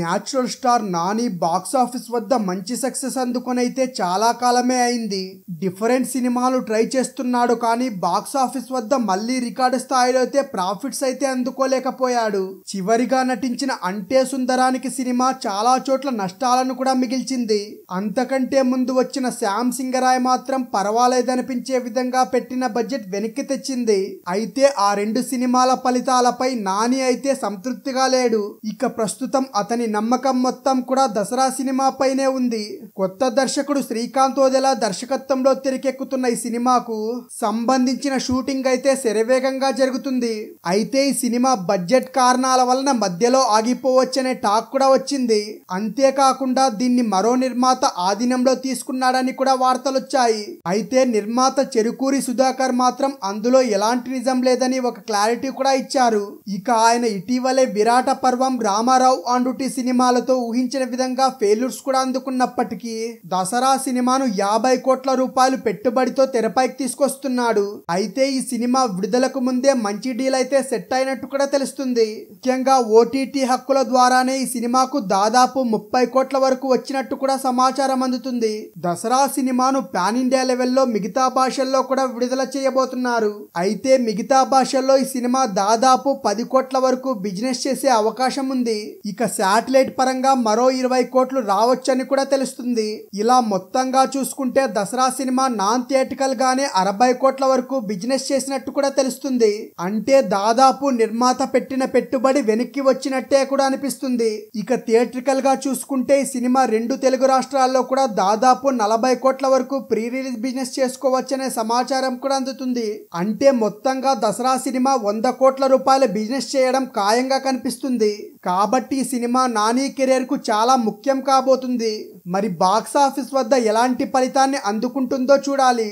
natural star Nani box office వద్ద మంచి success అందుకొనైతే చాలా కాలమే అయింది డిఫరెంట్ సినిమాలు ట్రై చేస్తున్నాడు కానీ బాక్సాఫీస్ వద్ద మళ్ళీ రికార్డు స్థాయిలో అయితే ప్రాఫిట్స్ అయితే అందుకోలేకపోయాడు చివరిగా నటించిన అంటే సుందరానికి సినిమా చాలా చోట్ల నష్టాలను కూడా మిగిల్చింది అంతకంటే ముందు వచ్చిన శ్యామ్ సింగరాయ్ మాత్రం పర్వాలేదనిపించే విధంగా పెట్టిన బడ్జెట్ వెనక్కి తెచ్చింది అయితే ఆ రెండు సినిమాల ఫలితాలపై నాని అయితే సంతృప్తిగా లేడు ఇక ప్రస్తుతం అతని అతని నమ్మకం మొత్తం కూడా దసరా సినిమాపైనే ఉంది కొత్త దర్శకుడు శ్రీకాంత్ ఓదెల దర్శకత్వంలో తెరకెక్కుతున్న ఈ సినిమాకు సంబంధించిన షూటింగ్ అయితే శరవేగంగా జరుగుతుంది అయితే ఈ సినిమా బడ్జెట్ కారణాల వలన మధ్యలో ఆగిపోవచ్చనే టాక్ కూడా వచ్చింది అంతేకాకుండా దీన్ని మరో నిర్మాత ఆధీనంలో తీసుకున్నాడని కూడా వార్తలొచ్చాయి అయితే నిర్మాత చెరుకూరి సుధాకర్ మాత్రం అందులో ఎలాంటి నిజం లేదని ఒక క్లారిటీ కూడా ఇచ్చారు ఇక ఆయన ఇటీవలే విరాట పర్వం రామారావు అండుటి సినిమాలతో ఊహించిన విధంగా ఫెయిల్యూర్స్ కూడా అందుకున్నప్పటికీ దసరా సినిమాను యాభై కోట్ల రూపాయలు పెట్టుబడితో తెరపైకి తీసుకొస్తున్నాడు అయితే ఈ సినిమా విడుదలకు ముందే మంచి డీల్ అయితే సెట్ అయినట్టు కూడా తెలుస్తుంది ముఖ్యంగా ఓటీటీ హక్కుల ద్వారానే ఈ సినిమాకు దాదాపు ముప్పై కోట్ల వరకు వచ్చినట్టు కూడా సమాచారం అందుతుంది దసరా సినిమాను పాన్ ఇండియా లెవెల్లో మిగతా భాషల్లో కూడా విడుదల చేయబోతున్నారు అయితే మిగతా భాషల్లో ఈ సినిమా దాదాపు పది కోట్ల వరకు బిజినెస్ చేసే అవకాశం ఉంది ఇక శాటిలైట్ పరంగా మరో ఇరవై కోట్లు రావచ్చని కూడా తెలుస్తుంది ఇలా మొత్తంగా చూసుకుంటే దసరా సినిమా నాన్ థియేటికల్ గానే అరవై కోట్ల వరకు బిజినెస్ చేసినట్టు కూడా తెలుస్తుంది అంటే దాదాపు నిర్మాత పెట్టిన పెట్టుబడి వెనక్కి వచ్చినట్టే కూడా అనిపిస్తుంది ఇక థియేట్రికల్ గా చూసుకుంటే ఈ సినిమా రెండు తెలుగు రాష్ట్రాల్లో కూడా దాదాపు నలభై కోట్ల వరకు ప్రీ రిలీజ్ బిజినెస్ చేసుకోవచ్చనే సమాచారం కూడా అందుతుంది అంటే మొత్తంగా దసరా సినిమా వంద కోట్ల రూపాయల బిజినెస్ చేయడం ఖాయంగా కనిపిస్తుంది కాబట్టి ఈ సినిమా సినిమా నాని కెరీర్కు చాలా ముఖ్యం కాబోతుంది మరి బాక్సాఫీస్ వద్ద ఎలాంటి ఫలితాన్ని అందుకుంటుందో చూడాలి